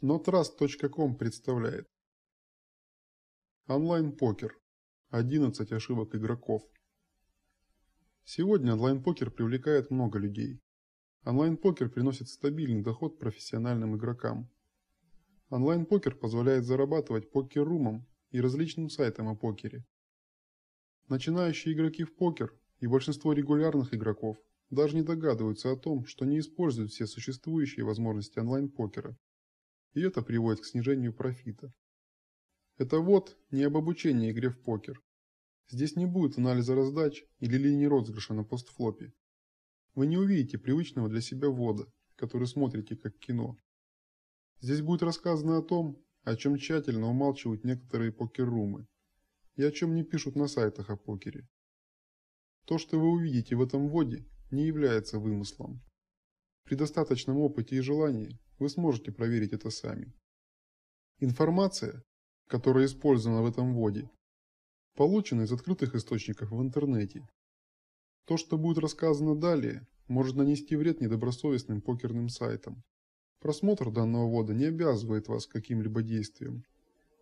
но trust.com представляет. Онлайн-покер. 11 ошибок игроков. Сегодня онлайн-покер привлекает много людей. Онлайн-покер приносит стабильный доход профессиональным игрокам. Онлайн-покер позволяет зарабатывать покер-румом и различным сайтам о покере. Начинающие игроки в покер и большинство регулярных игроков даже не догадываются о том, что не используют все существующие возможности онлайн-покера и это приводит к снижению профита. Это вот не об обучении игре в покер. Здесь не будет анализа раздач или линии розыгрыша на постфлопе. Вы не увидите привычного для себя ввода, который смотрите как кино. Здесь будет рассказано о том, о чем тщательно умалчивают некоторые покер-румы и о чем не пишут на сайтах о покере. То, что вы увидите в этом воде, не является вымыслом. При достаточном опыте и желании вы сможете проверить это сами. Информация, которая использована в этом вводе, получена из открытых источников в интернете. То, что будет рассказано далее, может нанести вред недобросовестным покерным сайтам. Просмотр данного ввода не обязывает вас к каким-либо действиям,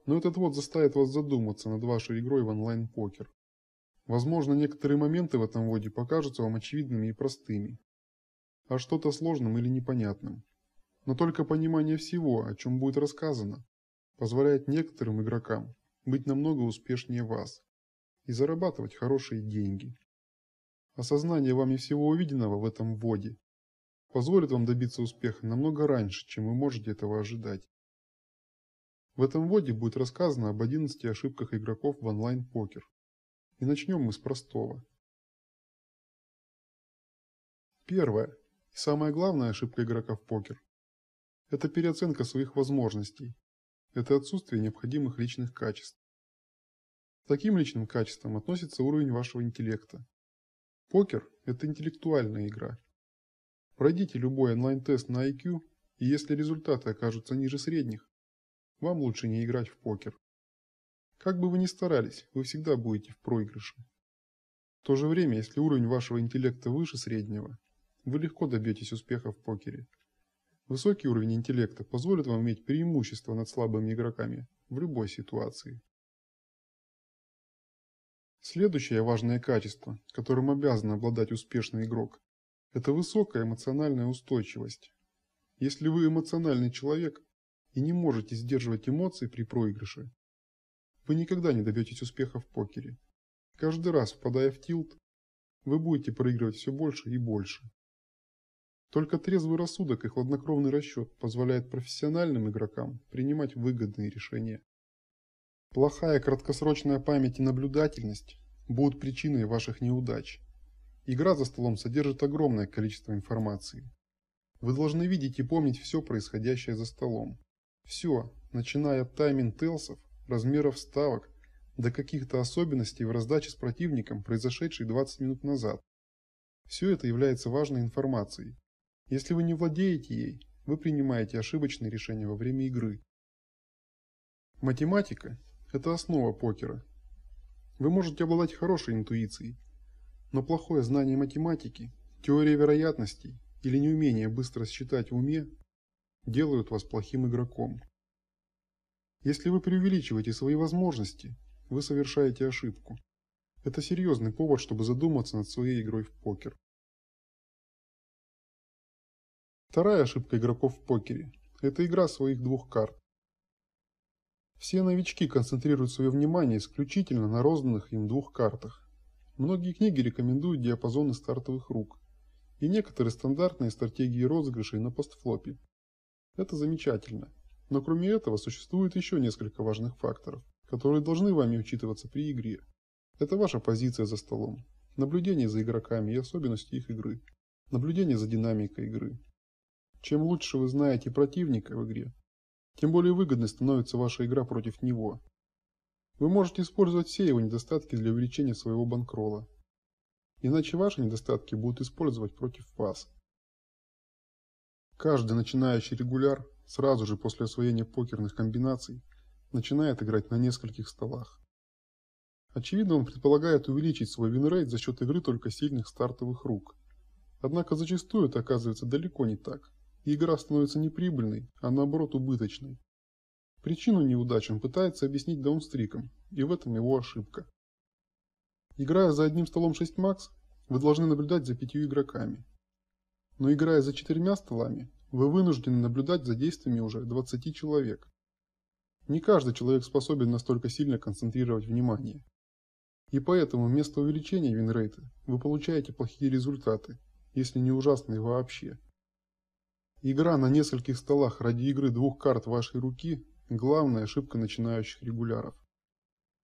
но этот ввод заставит вас задуматься над вашей игрой в онлайн-покер. Возможно, некоторые моменты в этом вводе покажутся вам очевидными и простыми, а что-то сложным или непонятным. Но только понимание всего, о чем будет рассказано, позволяет некоторым игрокам быть намного успешнее вас и зарабатывать хорошие деньги. Осознание вами всего увиденного в этом вводе позволит вам добиться успеха намного раньше, чем вы можете этого ожидать. В этом вводе будет рассказано об 11 ошибках игроков в онлайн-покер. И начнем мы с простого. Первая и самая главная ошибка игрока в покер это переоценка своих возможностей. Это отсутствие необходимых личных качеств. К таким личным качествам относится уровень вашего интеллекта. Покер – это интеллектуальная игра. Пройдите любой онлайн-тест на IQ, и если результаты окажутся ниже средних, вам лучше не играть в покер. Как бы вы ни старались, вы всегда будете в проигрыше. В то же время, если уровень вашего интеллекта выше среднего, вы легко добьетесь успеха в покере. Высокий уровень интеллекта позволит вам иметь преимущество над слабыми игроками в любой ситуации. Следующее важное качество, которым обязан обладать успешный игрок, это высокая эмоциональная устойчивость. Если вы эмоциональный человек и не можете сдерживать эмоции при проигрыше, вы никогда не добьетесь успеха в покере. Каждый раз, впадая в тилт, вы будете проигрывать все больше и больше. Только трезвый рассудок и хладнокровный расчет позволяют профессиональным игрокам принимать выгодные решения. Плохая краткосрочная память и наблюдательность будут причиной ваших неудач. Игра за столом содержит огромное количество информации. Вы должны видеть и помнить все происходящее за столом. Все, начиная от тайминг телсов, размеров ставок, до каких-то особенностей в раздаче с противником, произошедшей 20 минут назад. Все это является важной информацией, если вы не владеете ей, вы принимаете ошибочные решения во время игры. Математика – это основа покера. Вы можете обладать хорошей интуицией, но плохое знание математики, теория вероятностей или неумение быстро считать в уме делают вас плохим игроком. Если вы преувеличиваете свои возможности, вы совершаете ошибку. Это серьезный повод, чтобы задуматься над своей игрой в покер. Вторая ошибка игроков в покере – это игра своих двух карт. Все новички концентрируют свое внимание исключительно на розданных им двух картах. Многие книги рекомендуют диапазоны стартовых рук и некоторые стандартные стратегии розыгрышей на постфлопе. Это замечательно, но кроме этого существует еще несколько важных факторов, которые должны вами учитываться при игре. Это ваша позиция за столом, наблюдение за игроками и особенности их игры, наблюдение за динамикой игры, чем лучше вы знаете противника в игре, тем более выгодной становится ваша игра против него. Вы можете использовать все его недостатки для увеличения своего банкрола. Иначе ваши недостатки будут использовать против вас. Каждый начинающий регуляр сразу же после освоения покерных комбинаций начинает играть на нескольких столах. Очевидно, он предполагает увеличить свой винрейт за счет игры только сильных стартовых рук. Однако зачастую это оказывается далеко не так игра становится неприбыльной, а наоборот убыточной. Причину неудач он пытается объяснить даунстриком, и в этом его ошибка. Играя за одним столом 6 макс, вы должны наблюдать за пятью игроками. Но играя за четырьмя столами, вы вынуждены наблюдать за действиями уже 20 человек. Не каждый человек способен настолько сильно концентрировать внимание. И поэтому вместо увеличения винрейта вы получаете плохие результаты, если не ужасные вообще. Игра на нескольких столах ради игры двух карт вашей руки – главная ошибка начинающих регуляров.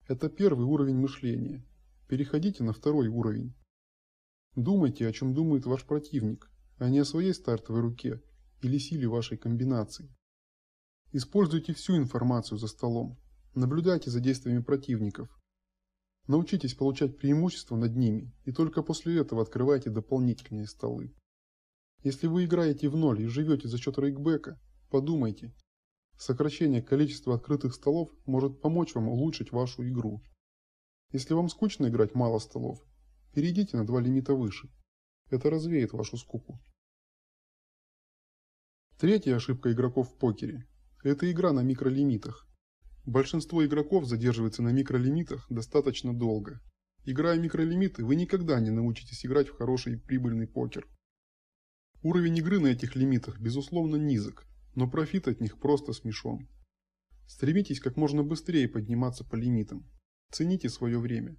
Это первый уровень мышления. Переходите на второй уровень. Думайте, о чем думает ваш противник, а не о своей стартовой руке или силе вашей комбинации. Используйте всю информацию за столом. Наблюдайте за действиями противников. Научитесь получать преимущество над ними и только после этого открывайте дополнительные столы. Если вы играете в ноль и живете за счет рейкбека, подумайте. Сокращение количества открытых столов может помочь вам улучшить вашу игру. Если вам скучно играть мало столов, перейдите на два лимита выше. Это развеет вашу скуку. Третья ошибка игроков в покере – это игра на микролимитах. Большинство игроков задерживается на микролимитах достаточно долго. Играя микролимиты, вы никогда не научитесь играть в хороший и прибыльный покер. Уровень игры на этих лимитах, безусловно, низок, но профит от них просто смешон. Стремитесь как можно быстрее подниматься по лимитам. Цените свое время.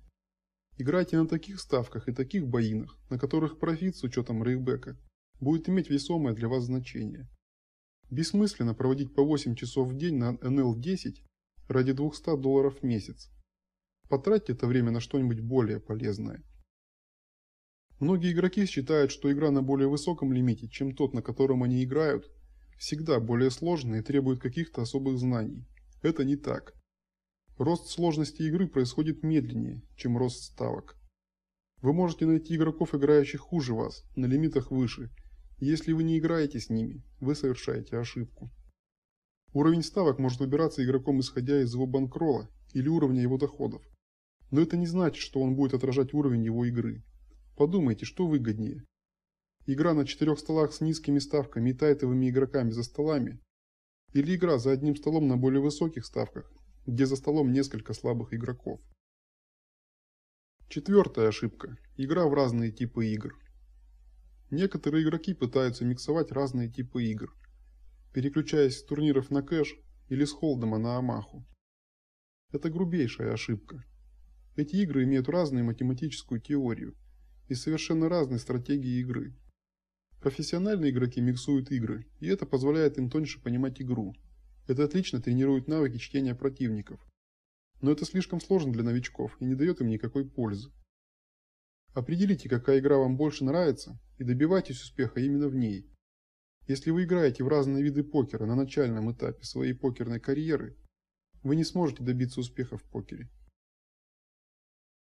Играйте на таких ставках и таких боинах, на которых профит с учетом рейбека будет иметь весомое для вас значение. Бессмысленно проводить по 8 часов в день на NL10 ради 200 долларов в месяц. Потратьте это время на что-нибудь более полезное. Многие игроки считают, что игра на более высоком лимите, чем тот, на котором они играют, всегда более сложная и требует каких-то особых знаний. Это не так. Рост сложности игры происходит медленнее, чем рост ставок. Вы можете найти игроков, играющих хуже вас, на лимитах выше. Если вы не играете с ними, вы совершаете ошибку. Уровень ставок может выбираться игроком, исходя из его банкрола или уровня его доходов. Но это не значит, что он будет отражать уровень его игры. Подумайте, что выгоднее. Игра на четырех столах с низкими ставками и тайтовыми игроками за столами. Или игра за одним столом на более высоких ставках, где за столом несколько слабых игроков. Четвертая ошибка. Игра в разные типы игр. Некоторые игроки пытаются миксовать разные типы игр, переключаясь с турниров на кэш или с холдома на амаху. Это грубейшая ошибка. Эти игры имеют разную математическую теорию – и совершенно разные стратегии игры. Профессиональные игроки миксуют игры, и это позволяет им тоньше понимать игру. Это отлично тренирует навыки чтения противников. Но это слишком сложно для новичков и не дает им никакой пользы. Определите, какая игра вам больше нравится, и добивайтесь успеха именно в ней. Если вы играете в разные виды покера на начальном этапе своей покерной карьеры, вы не сможете добиться успеха в покере.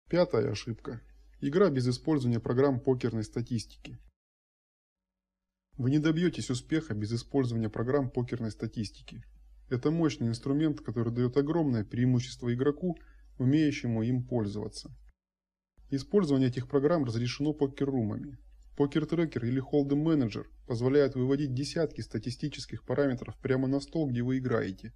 Пятая ошибка Игра без использования программ покерной статистики. Вы не добьетесь успеха без использования программ покерной статистики. Это мощный инструмент, который дает огромное преимущество игроку, умеющему им пользоваться. Использование этих программ разрешено покер-румами. Покер-трекер или холдем-менеджер позволяет выводить десятки статистических параметров прямо на стол, где вы играете.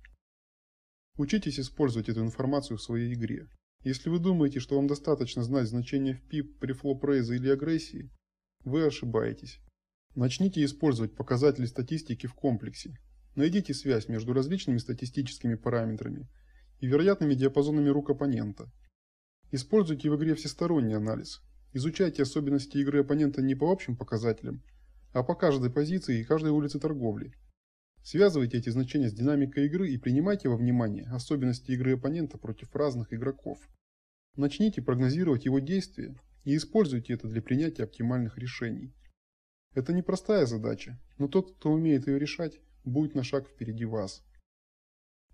Учитесь использовать эту информацию в своей игре. Если вы думаете, что вам достаточно знать значение в PIP при флоп-рейзе или агрессии, вы ошибаетесь. Начните использовать показатели статистики в комплексе. Найдите связь между различными статистическими параметрами и вероятными диапазонами рук оппонента. Используйте в игре всесторонний анализ. Изучайте особенности игры оппонента не по общим показателям, а по каждой позиции и каждой улице торговли – Связывайте эти значения с динамикой игры и принимайте во внимание особенности игры оппонента против разных игроков. Начните прогнозировать его действия и используйте это для принятия оптимальных решений. Это непростая задача, но тот, кто умеет ее решать, будет на шаг впереди вас.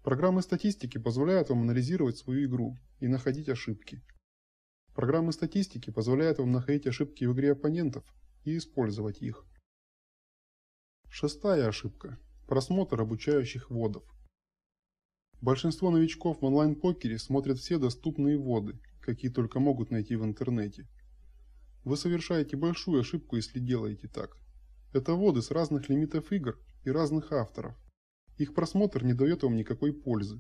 Программы статистики позволяют вам анализировать свою игру и находить ошибки. Программы статистики позволяют вам находить ошибки в игре оппонентов и использовать их. Шестая ошибка просмотр обучающих водов Большинство новичков в онлайн-покере смотрят все доступные воды, какие только могут найти в интернете. Вы совершаете большую ошибку, если делаете так. Это воды с разных лимитов игр и разных авторов. Их просмотр не дает вам никакой пользы.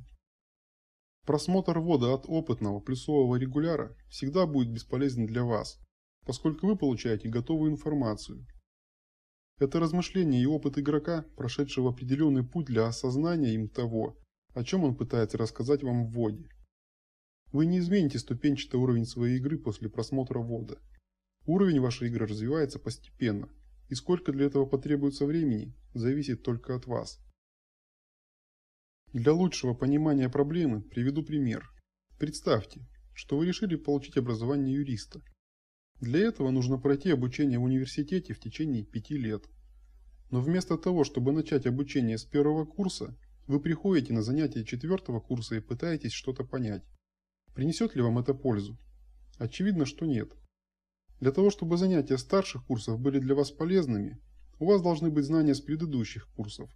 Просмотр вода от опытного плюсового регуляра всегда будет бесполезен для вас, поскольку вы получаете готовую информацию, это размышление и опыт игрока, прошедшего определенный путь для осознания им того, о чем он пытается рассказать вам в вводе. Вы не измените ступенчатый уровень своей игры после просмотра ввода. Уровень вашей игры развивается постепенно, и сколько для этого потребуется времени, зависит только от вас. Для лучшего понимания проблемы приведу пример. Представьте, что вы решили получить образование юриста – для этого нужно пройти обучение в университете в течение пяти лет. Но вместо того, чтобы начать обучение с первого курса, вы приходите на занятия четвертого курса и пытаетесь что-то понять. Принесет ли вам это пользу? Очевидно, что нет. Для того, чтобы занятия старших курсов были для вас полезными, у вас должны быть знания с предыдущих курсов.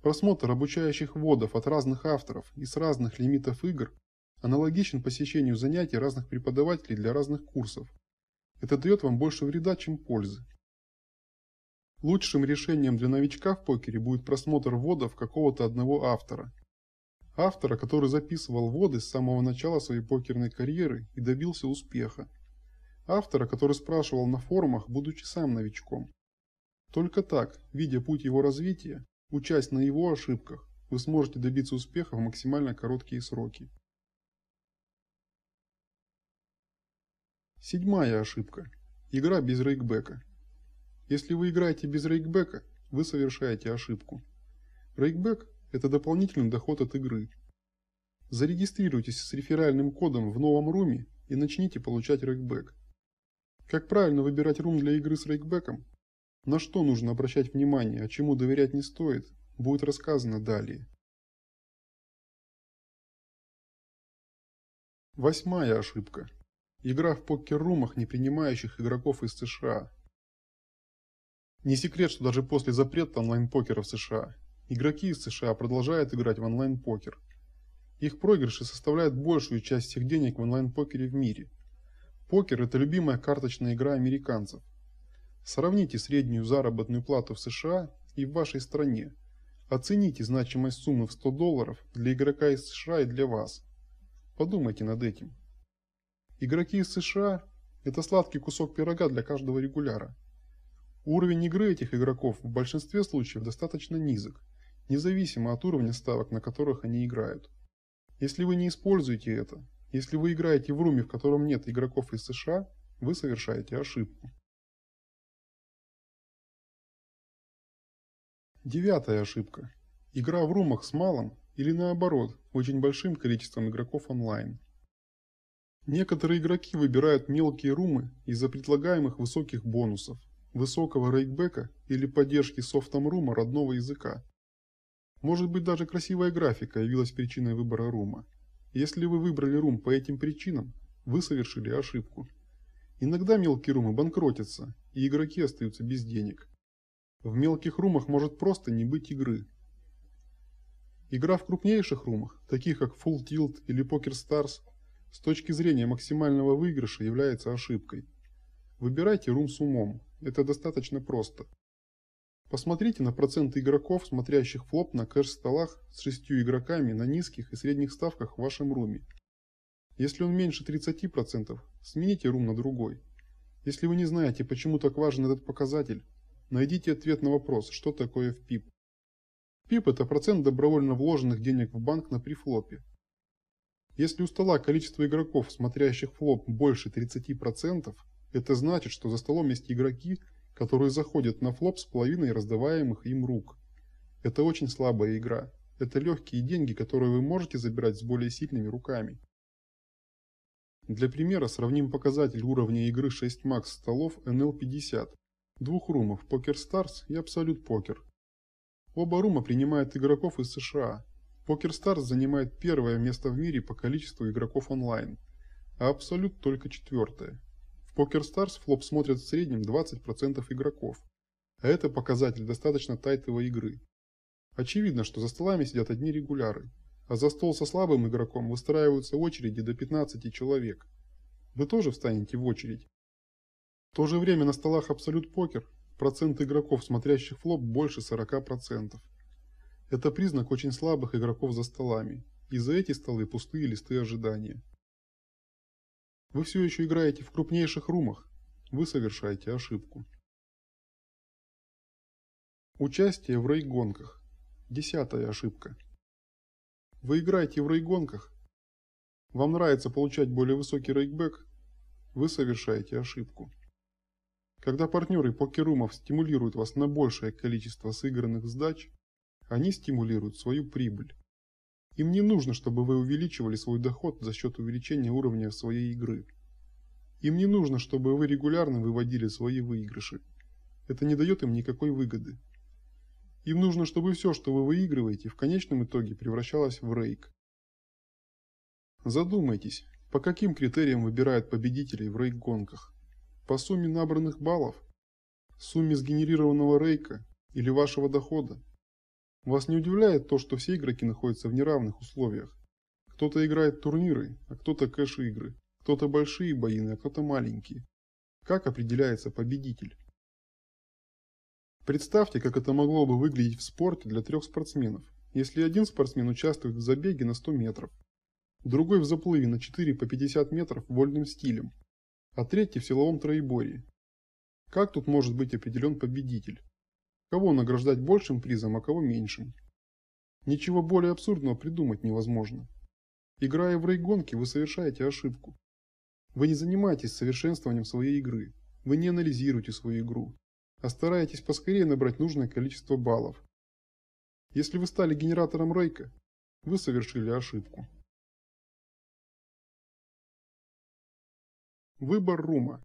Просмотр обучающих вводов от разных авторов и с разных лимитов игр аналогичен посещению занятий разных преподавателей для разных курсов. Это дает вам больше вреда, чем пользы. Лучшим решением для новичка в покере будет просмотр вводов какого-то одного автора. Автора, который записывал вводы с самого начала своей покерной карьеры и добился успеха. Автора, который спрашивал на форумах, будучи сам новичком. Только так, видя путь его развития, учась на его ошибках, вы сможете добиться успеха в максимально короткие сроки. Седьмая ошибка. Игра без рейкбека. Если вы играете без рейкбека, вы совершаете ошибку. Рейкбек – это дополнительный доход от игры. Зарегистрируйтесь с реферальным кодом в новом руме и начните получать рейкбек. Как правильно выбирать рум для игры с рейкбеком? На что нужно обращать внимание, а чему доверять не стоит, будет рассказано далее. Восьмая ошибка. Игра в покер-румах, не принимающих игроков из США. Не секрет, что даже после запрета онлайн-покера в США, игроки из США продолжают играть в онлайн-покер. Их проигрыши составляют большую часть всех денег в онлайн-покере в мире. Покер – это любимая карточная игра американцев. Сравните среднюю заработную плату в США и в вашей стране. Оцените значимость суммы в 100 долларов для игрока из США и для вас. Подумайте над этим. Игроки из США – это сладкий кусок пирога для каждого регуляра. Уровень игры этих игроков в большинстве случаев достаточно низок, независимо от уровня ставок, на которых они играют. Если вы не используете это, если вы играете в руме, в котором нет игроков из США, вы совершаете ошибку. Девятая ошибка. Игра в румах с малым или наоборот, очень большим количеством игроков онлайн – Некоторые игроки выбирают мелкие румы из-за предлагаемых высоких бонусов, высокого рейкбека или поддержки софтом рума родного языка. Может быть даже красивая графика явилась причиной выбора рума. Если вы выбрали рум по этим причинам, вы совершили ошибку. Иногда мелкие румы банкротятся, и игроки остаются без денег. В мелких румах может просто не быть игры. Игра в крупнейших румах, таких как Full Tilt или Poker Stars, с точки зрения максимального выигрыша является ошибкой. Выбирайте рум с умом, это достаточно просто. Посмотрите на проценты игроков, смотрящих флоп на кэш-столах с шестью игроками на низких и средних ставках в вашем руме. Если он меньше 30%, смените рум на другой. Если вы не знаете, почему так важен этот показатель, найдите ответ на вопрос, что такое FPIP. PIP – это процент добровольно вложенных денег в банк на префлопе. Если у стола количество игроков, смотрящих флоп, больше 30%, это значит, что за столом есть игроки, которые заходят на флоп с половиной раздаваемых им рук. Это очень слабая игра. Это легкие деньги, которые вы можете забирать с более сильными руками. Для примера сравним показатель уровня игры 6 макс столов NL50, двух румов PokerStars и Absolute Poker. Оба рума принимают игроков из США, PokerStars занимает первое место в мире по количеству игроков онлайн, а Absolute только четвертое. В PokerStars флоп смотрят в среднем 20% игроков, а это показатель достаточно тайтовой игры. Очевидно, что за столами сидят одни регуляры, а за стол со слабым игроком выстраиваются очереди до 15 человек. Вы тоже встанете в очередь. В то же время на столах Абсолют Покер процент игроков, смотрящих флоп, больше 40%. Это признак очень слабых игроков за столами, и за эти столы пустые листы ожидания. Вы все еще играете в крупнейших румах, вы совершаете ошибку. Участие в рейгонках. Десятая ошибка. Вы играете в рейгонках? Вам нравится получать более высокий рейкбэк? Вы совершаете ошибку. Когда партнеры покерумов стимулируют вас на большее количество сыгранных сдач, они стимулируют свою прибыль. Им не нужно, чтобы вы увеличивали свой доход за счет увеличения уровня своей игры. Им не нужно, чтобы вы регулярно выводили свои выигрыши. Это не дает им никакой выгоды. Им нужно, чтобы все, что вы выигрываете, в конечном итоге превращалось в рейк. Задумайтесь, по каким критериям выбирают победителей в рейк-гонках? По сумме набранных баллов? Сумме сгенерированного рейка или вашего дохода? Вас не удивляет то, что все игроки находятся в неравных условиях. Кто-то играет турниры, а кто-то кэш-игры, кто-то большие боины, а кто-то маленькие. Как определяется победитель? Представьте, как это могло бы выглядеть в спорте для трех спортсменов, если один спортсмен участвует в забеге на 100 метров, другой в заплыве на 4 по 50 метров вольным стилем, а третий в силовом троеборье. Как тут может быть определен победитель? Кого награждать большим призом, а кого меньшим? Ничего более абсурдного придумать невозможно. Играя в рейгонки, вы совершаете ошибку. Вы не занимаетесь совершенствованием своей игры, вы не анализируете свою игру, а стараетесь поскорее набрать нужное количество баллов. Если вы стали генератором рейка, вы совершили ошибку. Выбор рума.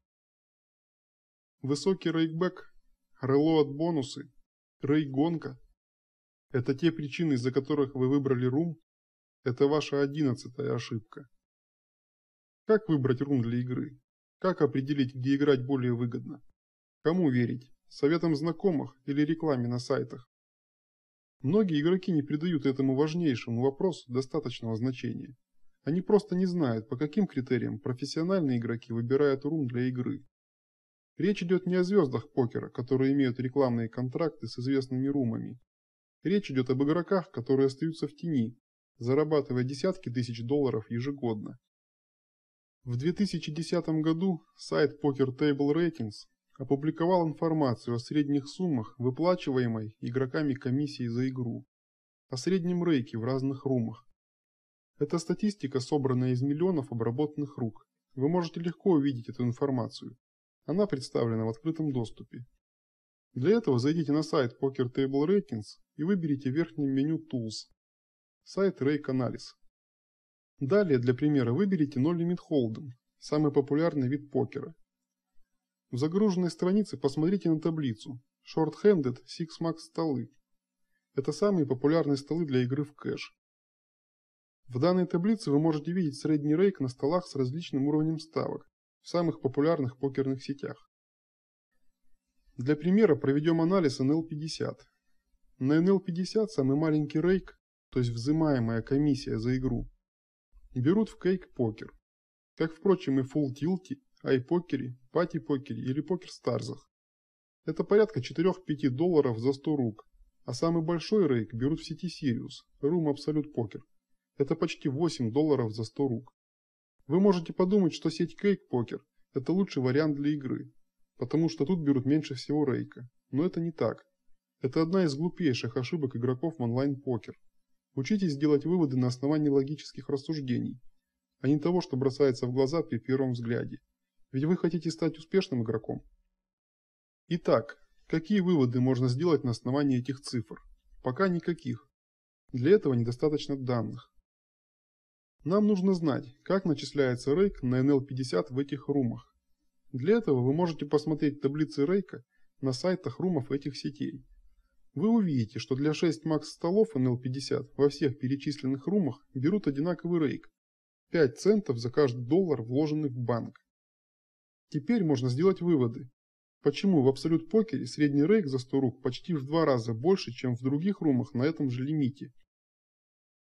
Высокий рейкбэк, релоад бонусы, Рейгонка? Это те причины, из-за которых вы выбрали рум? Это ваша одиннадцатая ошибка. Как выбрать рум для игры? Как определить, где играть более выгодно? Кому верить? Советам знакомых или рекламе на сайтах? Многие игроки не придают этому важнейшему вопросу достаточного значения. Они просто не знают, по каким критериям профессиональные игроки выбирают рум для игры. Речь идет не о звездах покера, которые имеют рекламные контракты с известными румами. Речь идет об игроках, которые остаются в тени, зарабатывая десятки тысяч долларов ежегодно. В 2010 году сайт Poker Table Ratings опубликовал информацию о средних суммах, выплачиваемой игроками комиссии за игру, о среднем рейке в разных румах. Эта статистика, собрана из миллионов обработанных рук. Вы можете легко увидеть эту информацию. Она представлена в открытом доступе. Для этого зайдите на сайт Poker Table Ratings и выберите в верхнем меню Tools, сайт Rake Analysis. Далее для примера выберите No Limit Hold'em, самый популярный вид покера. В загруженной странице посмотрите на таблицу Short-handed Six Max столы. Это самые популярные столы для игры в кэш. В данной таблице вы можете видеть средний рейк на столах с различным уровнем ставок самых популярных покерных сетях. Для примера проведем анализ NL50. На NL50 самый маленький рейк, то есть взимаемая комиссия за игру, берут в кейк-покер, как, впрочем, и фулл-тилти, ай-покере, пати-покере или покер-старзах. Это порядка 4-5 долларов за 100 рук, а самый большой рейк берут в сети Sirius, Room Absolute Poker. Это почти 8 долларов за 100 рук. Вы можете подумать, что сеть кейк-покер – это лучший вариант для игры, потому что тут берут меньше всего рейка. Но это не так. Это одна из глупейших ошибок игроков в онлайн-покер. Учитесь делать выводы на основании логических рассуждений, а не того, что бросается в глаза при первом взгляде. Ведь вы хотите стать успешным игроком. Итак, какие выводы можно сделать на основании этих цифр? Пока никаких. Для этого недостаточно данных. Нам нужно знать, как начисляется рейк на NL50 в этих румах. Для этого вы можете посмотреть таблицы рейка на сайтах румов этих сетей. Вы увидите, что для 6 макс-столов NL50 во всех перечисленных румах берут одинаковый рейк – 5 центов за каждый доллар, вложенный в банк. Теперь можно сделать выводы. Почему в абсолют покере средний рейк за 100 рук почти в два раза больше, чем в других румах на этом же лимите –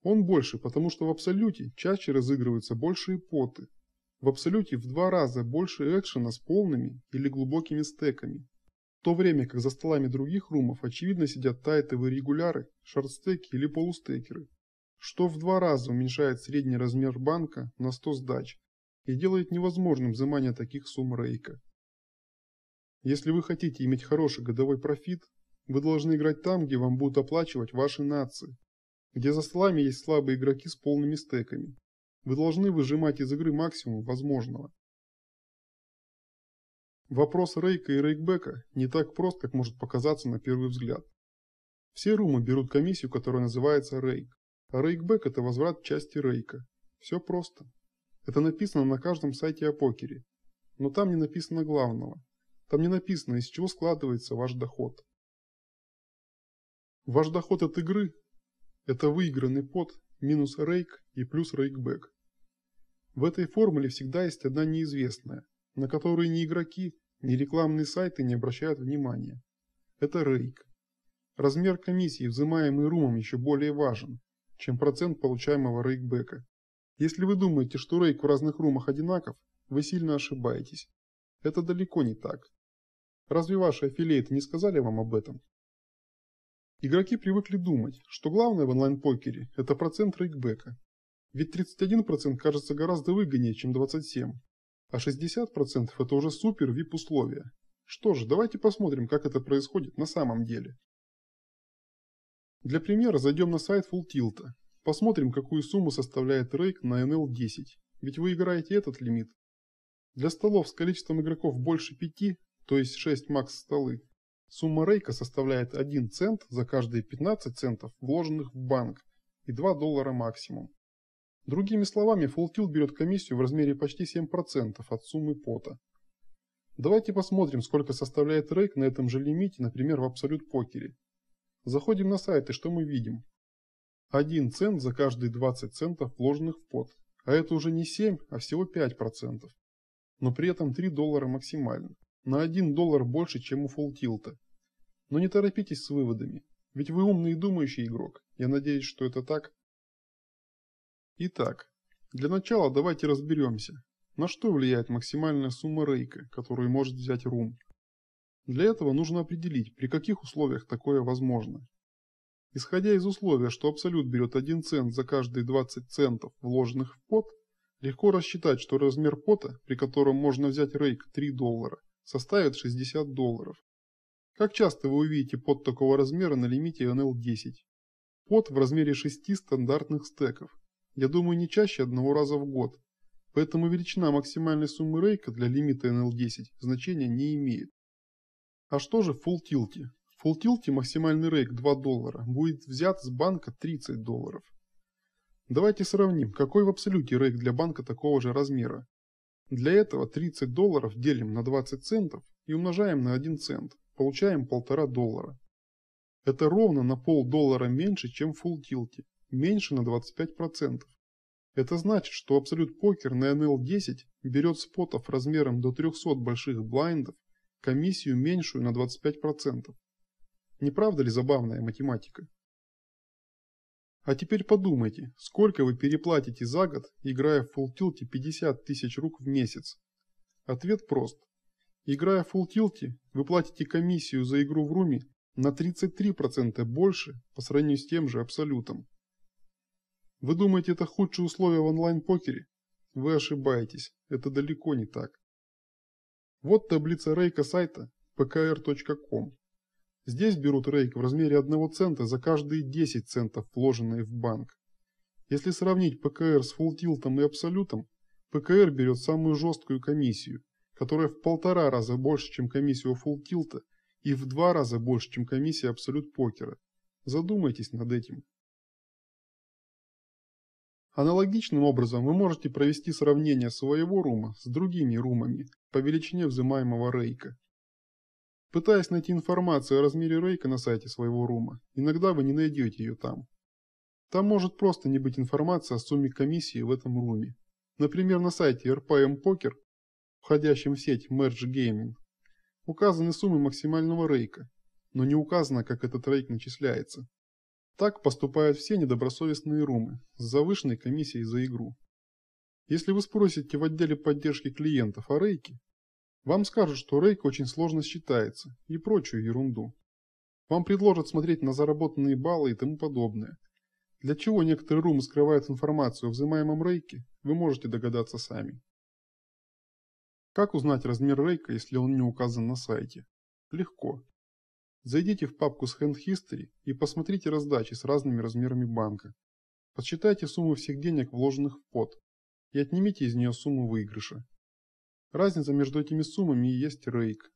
он больше, потому что в абсолюте чаще разыгрываются большие поты. В абсолюте в два раза больше экшена с полными или глубокими стеками. В то время как за столами других румов очевидно сидят тайтовые регуляры, шортстеки или полустекеры, что в два раза уменьшает средний размер банка на 100 сдач и делает невозможным взимание таких сумм рейка. Если вы хотите иметь хороший годовой профит, вы должны играть там, где вам будут оплачивать ваши нации, где за столами есть слабые игроки с полными стеками. Вы должны выжимать из игры максимум возможного. Вопрос Рейка и Рейкбека не так прост, как может показаться на первый взгляд. Все румы берут комиссию, которая называется Рейк, а Рейкбек – это возврат части Рейка. Все просто. Это написано на каждом сайте о покере. Но там не написано главного. Там не написано, из чего складывается ваш доход. Ваш доход от игры это выигранный пот минус рейк и плюс рейкбэк. В этой формуле всегда есть одна неизвестная, на которую ни игроки, ни рекламные сайты не обращают внимания. Это рейк. Размер комиссии, взимаемый румом, еще более важен, чем процент получаемого рейкбека. Если вы думаете, что рейк в разных румах одинаков, вы сильно ошибаетесь. Это далеко не так. Разве ваши аффилиаты не сказали вам об этом? Игроки привыкли думать, что главное в онлайн-покере – это процент рейкбека. Ведь 31% кажется гораздо выгоднее, чем 27%, а 60% – это уже супер VIP условия. Что же, давайте посмотрим, как это происходит на самом деле. Для примера зайдем на сайт Fulltilt, посмотрим, какую сумму составляет рейк на NL10, ведь вы играете этот лимит. Для столов с количеством игроков больше 5, то есть 6 макс столы, Сумма рейка составляет 1 цент за каждые 15 центов, вложенных в банк, и 2 доллара максимум. Другими словами, Фултил берет комиссию в размере почти 7% от суммы пота. Давайте посмотрим, сколько составляет рейк на этом же лимите, например, в абсолют покере. Заходим на сайт и что мы видим? 1 цент за каждые 20 центов, вложенных в пот. А это уже не 7, а всего 5%. Но при этом 3 доллара максимально. На 1 доллар больше, чем у фултилта. Но не торопитесь с выводами, ведь вы умный и думающий игрок. Я надеюсь, что это так. Итак, для начала давайте разберемся, на что влияет максимальная сумма рейка, которую может взять рум. Для этого нужно определить, при каких условиях такое возможно. Исходя из условия, что абсолют берет 1 цент за каждые 20 центов, вложенных в пот, легко рассчитать, что размер пота, при котором можно взять рейк 3 доллара, составит 60 долларов. Как часто вы увидите под такого размера на лимите NL10? Под в размере 6 стандартных стеков. Я думаю, не чаще одного раза в год. Поэтому величина максимальной суммы рейка для лимита NL10 значения не имеет. А что же в фултилте? В фултилте максимальный рейк 2 доллара будет взят с банка 30 долларов. Давайте сравним, какой в абсолюте рейк для банка такого же размера. Для этого 30 долларов делим на 20 центов и умножаем на 1 цент получаем полтора доллара. Это ровно на полдоллара меньше, чем в Full Tilt, меньше на 25%. Это значит, что абсолют покер на NL10 берет спотов размером до 300 больших блайндов комиссию меньшую на 25%. Не правда ли забавная математика? А теперь подумайте, сколько вы переплатите за год, играя в Full Tilt 50 тысяч рук в месяц? Ответ прост Играя Full Tilt, вы платите комиссию за игру в руме на 33% больше по сравнению с тем же абсолютом. Вы думаете, это худшие условия в онлайн-покере? Вы ошибаетесь, это далеко не так. Вот таблица рейка сайта pkr.com. Здесь берут рейк в размере 1 цента за каждые 10 центов, вложенные в банк. Если сравнить ПКР с фултилтом и абсолютом, ПКР берет самую жесткую комиссию – которая в полтора раза больше, чем комиссия у фулкилта, и в два раза больше, чем комиссия абсолют покера. Задумайтесь над этим. Аналогичным образом вы можете провести сравнение своего рума с другими румами по величине взимаемого рейка. Пытаясь найти информацию о размере рейка на сайте своего рума, иногда вы не найдете ее там. Там может просто не быть информации о сумме комиссии в этом руме. Например, на сайте RPM Poker входящим в сеть Merge Gaming, указаны суммы максимального рейка, но не указано, как этот рейк начисляется. Так поступают все недобросовестные румы с завышенной комиссией за игру. Если вы спросите в отделе поддержки клиентов о рейке, вам скажут, что рейк очень сложно считается и прочую ерунду. Вам предложат смотреть на заработанные баллы и тому подобное. Для чего некоторые румы скрывают информацию о взимаемом рейке, вы можете догадаться сами. Как узнать размер рейка, если он не указан на сайте? Легко. Зайдите в папку с Hand History и посмотрите раздачи с разными размерами банка. Подсчитайте сумму всех денег, вложенных в пот, и отнимите из нее сумму выигрыша. Разница между этими суммами и есть рейк.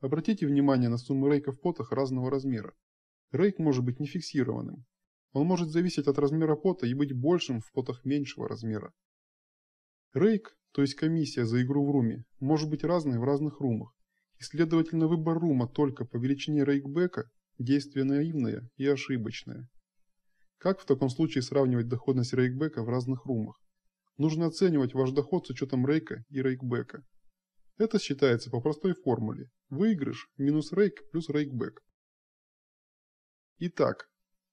Обратите внимание на суммы рейка в потах разного размера. Рейк может быть не фиксированным. Он может зависеть от размера пота и быть большим в потах меньшего размера. Рейк, то есть комиссия за игру в руме, может быть разной в разных румах, и следовательно выбор рума только по величине рейкбека – действие наивное и ошибочное. Как в таком случае сравнивать доходность рейкбека в разных румах? Нужно оценивать ваш доход с учетом рейка и рейкбека. Это считается по простой формуле – выигрыш минус рейк плюс рейкбек. Итак,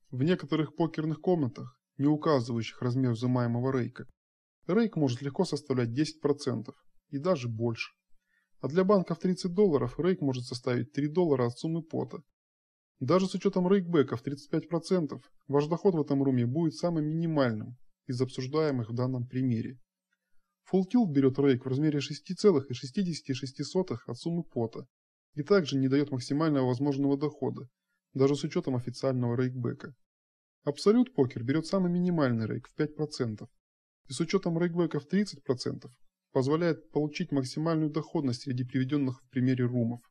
в некоторых покерных комнатах, не указывающих размер взимаемого рейка, Рейк может легко составлять 10% и даже больше. А для банков 30 долларов рейк может составить 3 доллара от суммы пота. Даже с учетом рейкбеков 35%, ваш доход в этом руме будет самым минимальным из обсуждаемых в данном примере. Фултил берет рейк в размере 6,66 от суммы пота и также не дает максимального возможного дохода, даже с учетом официального рейкбека. Абсолют покер берет самый минимальный рейк в 5%, и с учетом рейкбеков 30% позволяет получить максимальную доходность среди приведенных в примере румов.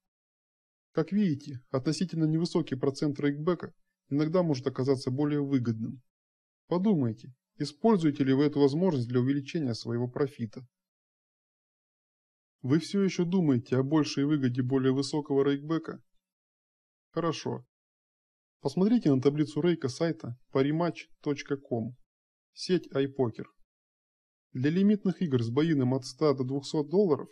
Как видите, относительно невысокий процент рейкбека иногда может оказаться более выгодным. Подумайте, используете ли вы эту возможность для увеличения своего профита. Вы все еще думаете о большей выгоде более высокого рейкбека? Хорошо. Посмотрите на таблицу рейка сайта parimatch.com, сеть iPoker. Для лимитных игр с боином от 100 до 200 долларов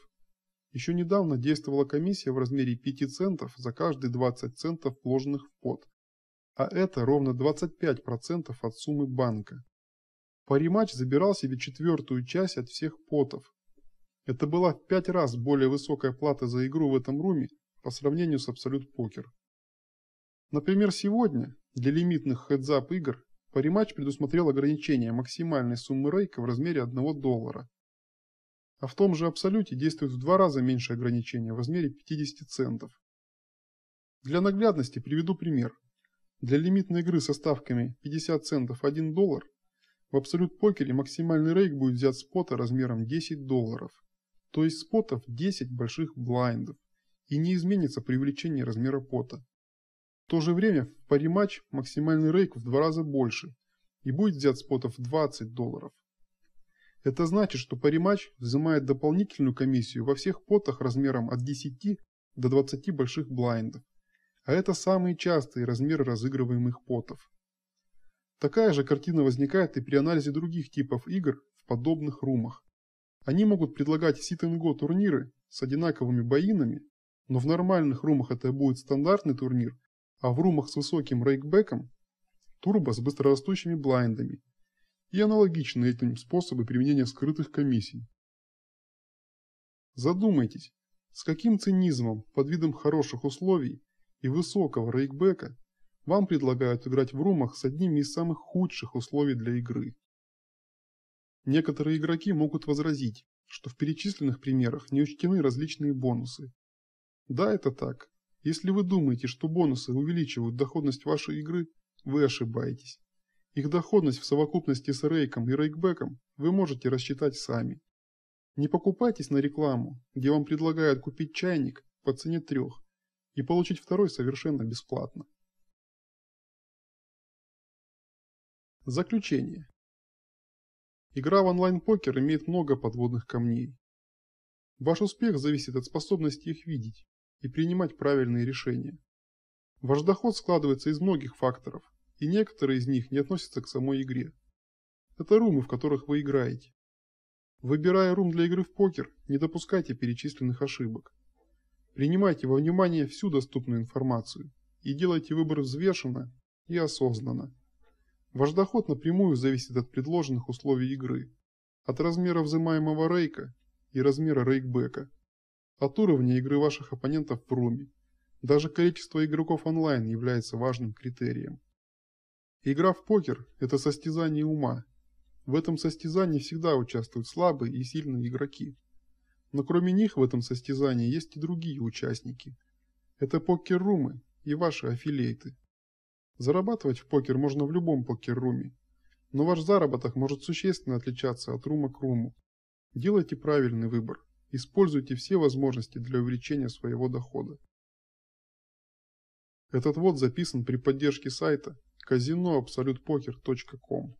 еще недавно действовала комиссия в размере 5 центов за каждые 20 центов, вложенных в пот, а это ровно 25% от суммы банка. Париматч забирал себе четвертую часть от всех потов. Это была в 5 раз более высокая плата за игру в этом руме по сравнению с Абсолют Покер. Например, сегодня для лимитных хедзап игр Париматч предусмотрел ограничение максимальной суммы рейка в размере 1 доллара. А в том же абсолюте действует в два раза меньше ограничения в размере 50 центов. Для наглядности приведу пример. Для лимитной игры со ставками 50 центов 1 доллар в абсолют покере максимальный рейк будет взят спота размером 10 долларов, то есть спотов потов 10 больших блайндов, и не изменится при увеличении размера пота то же время в паре матч максимальный рейк в два раза больше и будет взят спотов потов 20 долларов. Это значит, что пари-матч взимает дополнительную комиссию во всех потах размером от 10 до 20 больших блайндов, а это самые частые размеры разыгрываемых потов. Такая же картина возникает и при анализе других типов игр в подобных румах. Они могут предлагать сит-н-го турниры с одинаковыми боинами, но в нормальных румах это будет стандартный турнир а в румах с высоким рейкбеком – турбо с быстрорастущими блайндами и аналогичные этим способы применения скрытых комиссий. Задумайтесь, с каким цинизмом под видом хороших условий и высокого рейкбека вам предлагают играть в румах с одними из самых худших условий для игры. Некоторые игроки могут возразить, что в перечисленных примерах не учтены различные бонусы. Да, это так, если вы думаете, что бонусы увеличивают доходность вашей игры, вы ошибаетесь. Их доходность в совокупности с рейком и рейкбеком вы можете рассчитать сами. Не покупайтесь на рекламу, где вам предлагают купить чайник по цене трех и получить второй совершенно бесплатно. Заключение. Игра в онлайн-покер имеет много подводных камней. Ваш успех зависит от способности их видеть и принимать правильные решения. Ваш доход складывается из многих факторов, и некоторые из них не относятся к самой игре. Это румы, в которых вы играете. Выбирая рум для игры в покер, не допускайте перечисленных ошибок. Принимайте во внимание всю доступную информацию и делайте выбор взвешенно и осознанно. Ваш доход напрямую зависит от предложенных условий игры, от размера взимаемого рейка и размера рейкбека от уровня игры ваших оппонентов в руме. Даже количество игроков онлайн является важным критерием. Игра в покер – это состязание ума. В этом состязании всегда участвуют слабые и сильные игроки. Но кроме них в этом состязании есть и другие участники. Это покер-румы и ваши аффилейты. Зарабатывать в покер можно в любом покер-руме, но ваш заработок может существенно отличаться от рума к руму. Делайте правильный выбор. Используйте все возможности для увеличения своего дохода. Этот ввод записан при поддержке сайта casinoabsolutpoker.com.